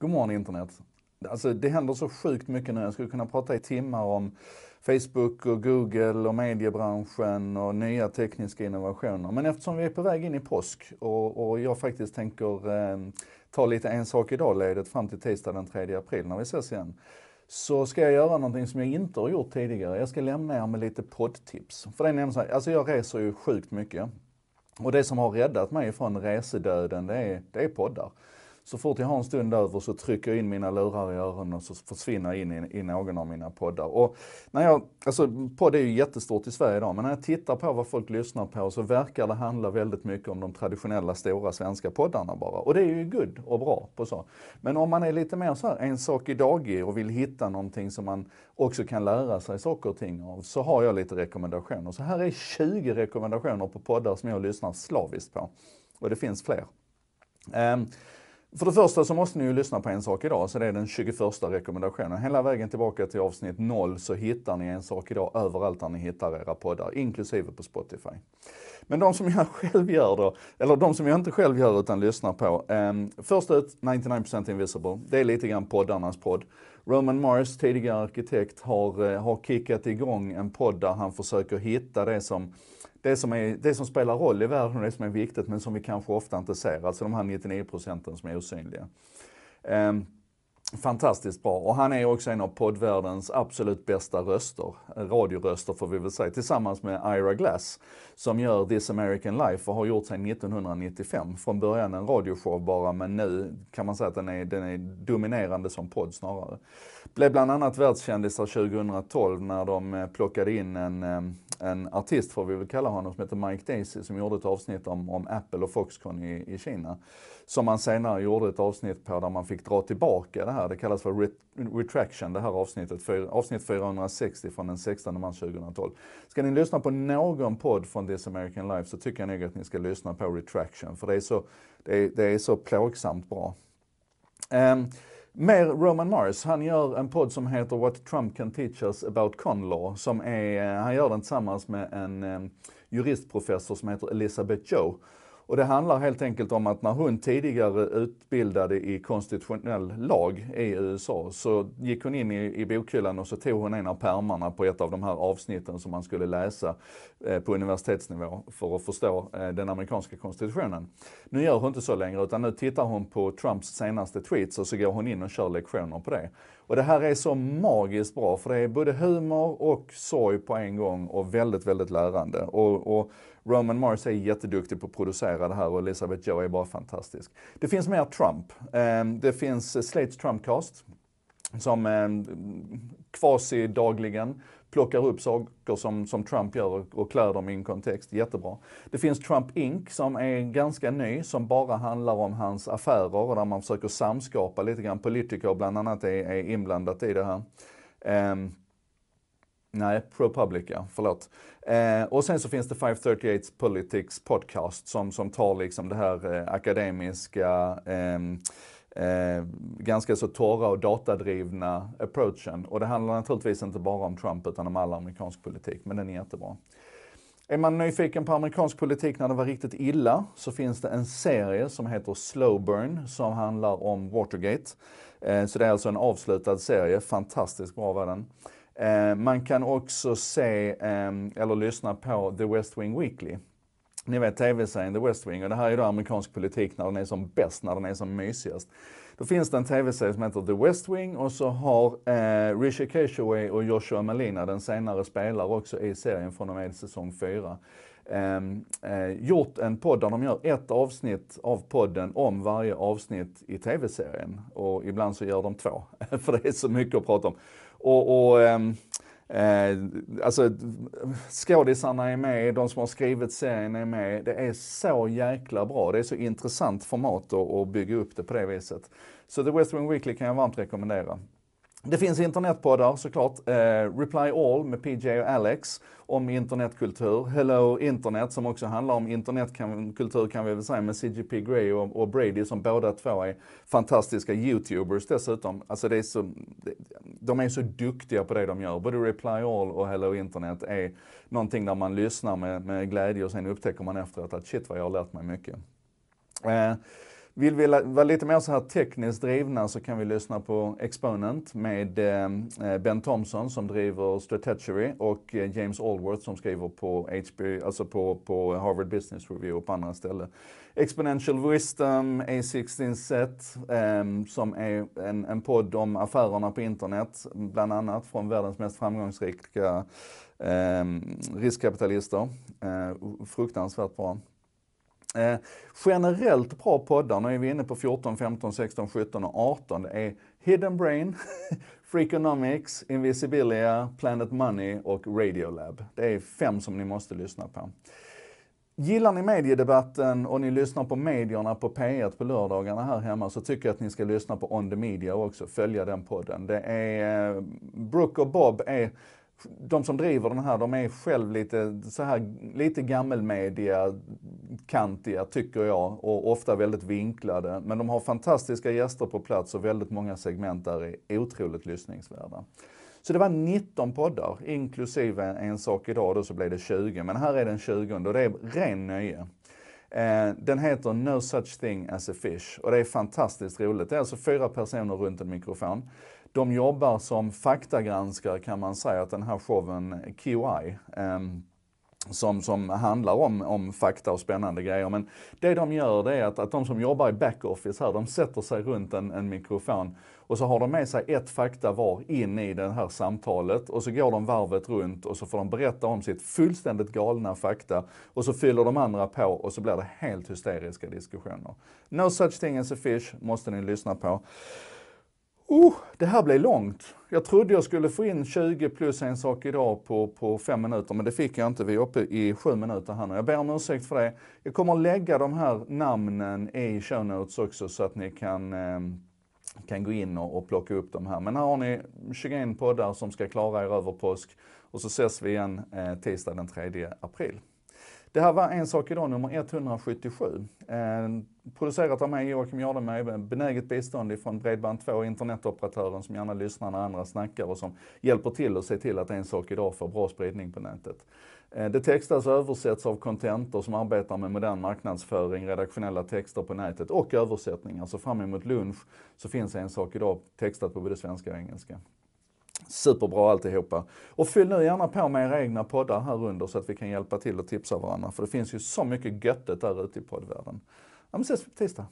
God morgon internet. Alltså det händer så sjukt mycket nu. Jag skulle kunna prata i timmar om Facebook och Google och mediebranschen och nya tekniska innovationer. Men eftersom vi är på väg in i påsk och, och jag faktiskt tänker eh, ta lite en sak idag-ledet fram till tisdag den 3 april när vi ses igen. Så ska jag göra någonting som jag inte har gjort tidigare. Jag ska lämna er med lite poddtips. För det är nämligen så här, alltså jag reser ju sjukt mycket. Och det som har räddat mig från resedöden, det är, det är poddar. Så fort jag har en stund över så trycker jag in mina lurar i öronen och så försvinner jag in i, i någon av mina poddar. Och när jag, alltså podd är ju jättestort i Sverige idag, men när jag tittar på vad folk lyssnar på så verkar det handla väldigt mycket om de traditionella stora svenska poddarna bara. Och det är ju good och bra på så. Men om man är lite mer så här, en sak i dag och vill hitta någonting som man också kan lära sig saker och ting av, så har jag lite rekommendationer. Så här är 20 rekommendationer på poddar som jag lyssnar slaviskt på. Och det finns fler. Um, för det första så måste ni ju lyssna på En sak idag, så det är den 21 rekommendationen. Hela vägen tillbaka till avsnitt 0 så hittar ni En sak idag överallt där ni hittar era poddar, inklusive på Spotify. Men de som jag själv gör då, eller de som jag inte själv gör utan lyssnar på. Eh, först ut, 99% Invisible. Det är lite grann poddarnas podd. Roman Mars, tidigare arkitekt, har, eh, har kickat igång en podd där han försöker hitta det som det som, är, det som spelar roll i världen och det som är viktigt men som vi kanske ofta inte ser, alltså de här 99 procenten som är osynliga. Ehm, fantastiskt bra och han är också en av poddvärldens absolut bästa röster, radioröster får vi väl säga, tillsammans med Ira Glass som gör This American Life och har gjort sedan 1995. Från början en radioshow bara men nu kan man säga att den är, den är dominerande som podd snarare. Blev bland annat världskändisar 2012 när de eh, plockade in en ehm, en artist får vi väl kalla honom, som heter Mike Daisy, som gjorde ett avsnitt om, om Apple och Foxconn i, i Kina. Som man senare gjorde ett avsnitt på där man fick dra tillbaka det här. Det kallas för ret retraction, det här avsnittet. För, avsnitt 460 från den 16 mars 2012. Ska ni lyssna på någon podd från This American Life så tycker jag nog att ni ska lyssna på retraction. För det är så, det är, det är så plågsamt bra. Um, Mer Roman Mars. Han gör en podd som heter What Trump Can Teach Us About Con Law. Som är, eh, han gör den tillsammans med en eh, juristprofessor som heter Elizabeth Joe och det handlar helt enkelt om att när hon tidigare utbildade i konstitutionell lag i USA så gick hon in i, i bokhyllan och så tog hon en av pärmarna på ett av de här avsnitten som man skulle läsa eh, på universitetsnivå för att förstå eh, den amerikanska konstitutionen. Nu gör hon inte så längre utan nu tittar hon på Trumps senaste tweets och så går hon in och kör lektioner på det. Och det här är så magiskt bra för det är både humor och sorg på en gång och väldigt, väldigt lärande. och, och Roman Mars är jätteduktig på att producera det här och Elizabeth Joe är bara fantastisk. Det finns mer Trump. Ehm, det finns eh, Slates Trumpcast som ehm, kvasi dagligen plockar upp saker som, som Trump gör och klär dem i en kontext. Jättebra. Det finns Trump Inc som är ganska ny, som bara handlar om hans affärer och där man försöker samskapa lite grann. Politiker bland annat är, är inblandat i det här. Um, Nej, ProPublica, förlåt. Eh, och sen så finns det 538 Politics Podcast som, som tar liksom det här eh, akademiska, ehm, eh, ganska så torra och datadrivna approachen. Och det handlar naturligtvis inte bara om Trump utan om all amerikansk politik, men den är jättebra. Är man nyfiken på amerikansk politik när det var riktigt illa så finns det en serie som heter Slowburn som handlar om Watergate. Eh, så det är alltså en avslutad serie, fantastiskt bra var den. Eh, man kan också se ehm, eller lyssna på The West Wing Weekly. Ni vet tv-serien The West Wing och det här är då amerikansk politik när den är som bäst, när den är som mysigast. Då finns det en tv-serie som heter The West Wing och så har eh, Rishi Keshaway och Joshua Malina, den senare spelar också i serien från och med säsong 4. Ehm, eh, gjort en podd där de gör ett avsnitt av podden om varje avsnitt i tv-serien. Och ibland så gör de två, för det är så mycket att prata om. Och, och eh, eh, alltså, skådisarna är med, de som har skrivit serien är med. Det är så jäkla bra. Det är så intressant format att, att bygga upp det på det viset. Så The West Wing Weekly kan jag varmt rekommendera. Det finns internetpoddar såklart. Eh, Reply All med PJ och Alex om internetkultur. Hello Internet som också handlar om internetkultur kan vi väl säga med CGP Grey och, och, Brady som båda två är fantastiska YouTubers dessutom. Alltså det är så, de är så duktiga på det de gör. Både Reply All och Hello Internet är någonting där man lyssnar med, med glädje och sen upptäcker man efteråt att shit vad jag har lärt mig mycket. Eh, vill vi vara lite mer så här tekniskt drivna så kan vi lyssna på Exponent med eh, eh, Ben Thompson som driver Stratechery och eh, James Allworth som skriver på, HB, alltså på, på Harvard Business Review och på andra ställen. Exponential Wisdom, A16 Set, ehm, som är en, en podd om affärerna på internet, bland annat från världens mest framgångsrika ehm, riskkapitalister. fruktansvärt bra. Eh, generellt bra poddar, nu är vi inne på 14, 15, 16, 17 och 18. Det är Hidden Brain, Freakonomics, Invisibilia, Planet Money och Radiolab. Det är fem som ni måste lyssna på. Gillar ni mediedebatten och ni lyssnar på medierna på P1 på lördagarna här hemma så tycker jag att ni ska lyssna på On the Media också, följa den podden. Det är, eh, Brooke och Bob är de som driver den här, de är själv lite, så här, lite gammelmedia, kantiga tycker jag och ofta väldigt vinklade. Men de har fantastiska gäster på plats och väldigt många segment där är otroligt lyssningsvärda. Så det var 19 poddar, inklusive En sak idag, då så blev det 20. Men här är den 20 och det är ren nöje. Eh, den heter No such thing as a fish och det är fantastiskt roligt. Det är alltså fyra personer runt en mikrofon. De jobbar som faktagranskare kan man säga att den här showen, QI, eh, som, som handlar om, om fakta och spännande grejer. Men det de gör det är att, att de som jobbar i backoffice här, de sätter sig runt en, en mikrofon och så har de med sig ett fakta var in i det här samtalet och så går de varvet runt och så får de berätta om sitt fullständigt galna fakta och så fyller de andra på och så blir det helt hysteriska diskussioner. No such thing as a fish måste ni lyssna på. Oh, det här blev långt. Jag trodde jag skulle få in 20 plus en sak idag på, på fem minuter, men det fick jag inte. Vi är uppe i sju minuter här nu. Jag ber om ursäkt för det. Jag kommer att lägga de här namnen i show notes också så att ni kan, ehm, kan gå in och, och plocka upp de här. Men här har ni 21 poddar som ska klara er över påsk och så ses vi igen eh, tisdag den 3 april. Det här var En sak idag nummer 177. Eh, producerat av mig Joakim Jardenberg, med benäget bistånd ifrån Bredband2, internetoperatören som gärna lyssnar när andra snackar och som hjälper till att se till att En sak idag får bra spridning på nätet. Eh, det textas och översätts av Contenter som arbetar med modern marknadsföring, redaktionella texter på nätet och översättningar. Så fram emot lunch så finns En sak idag textat på både svenska och engelska. Superbra alltihopa. Och fyll nu gärna på med era egna poddar här under så att vi kan hjälpa till och tipsa varandra. För det finns ju så mycket göttet där ute i poddvärlden. Ja, men ses på tisdag.